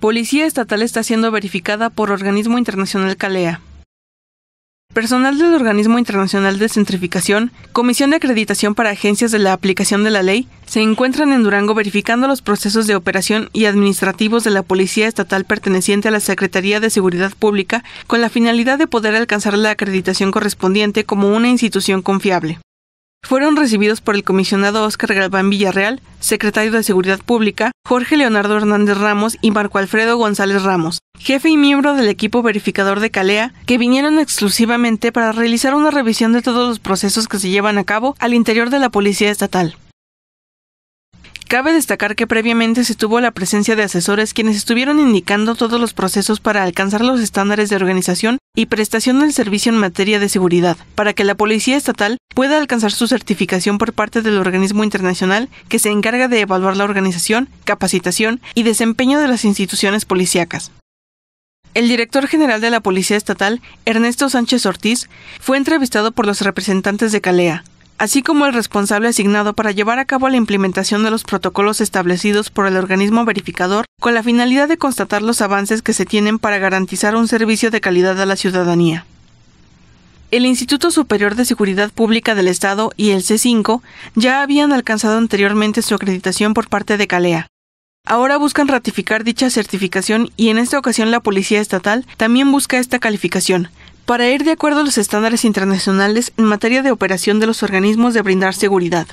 Policía estatal está siendo verificada por Organismo Internacional Calea. Personal del Organismo Internacional de Centrificación, Comisión de Acreditación para Agencias de la Aplicación de la Ley, se encuentran en Durango verificando los procesos de operación y administrativos de la Policía Estatal perteneciente a la Secretaría de Seguridad Pública con la finalidad de poder alcanzar la acreditación correspondiente como una institución confiable fueron recibidos por el comisionado Óscar Galván Villarreal, secretario de Seguridad Pública, Jorge Leonardo Hernández Ramos y Marco Alfredo González Ramos, jefe y miembro del equipo verificador de Calea, que vinieron exclusivamente para realizar una revisión de todos los procesos que se llevan a cabo al interior de la Policía Estatal. Cabe destacar que previamente se tuvo la presencia de asesores quienes estuvieron indicando todos los procesos para alcanzar los estándares de organización y prestación del servicio en materia de seguridad, para que la Policía Estatal pueda alcanzar su certificación por parte del organismo internacional que se encarga de evaluar la organización, capacitación y desempeño de las instituciones policíacas. El director general de la Policía Estatal, Ernesto Sánchez Ortiz, fue entrevistado por los representantes de Calea, así como el responsable asignado para llevar a cabo la implementación de los protocolos establecidos por el organismo verificador con la finalidad de constatar los avances que se tienen para garantizar un servicio de calidad a la ciudadanía. El Instituto Superior de Seguridad Pública del Estado y el C5 ya habían alcanzado anteriormente su acreditación por parte de Calea. Ahora buscan ratificar dicha certificación y en esta ocasión la Policía Estatal también busca esta calificación, para ir de acuerdo a los estándares internacionales en materia de operación de los organismos de brindar seguridad.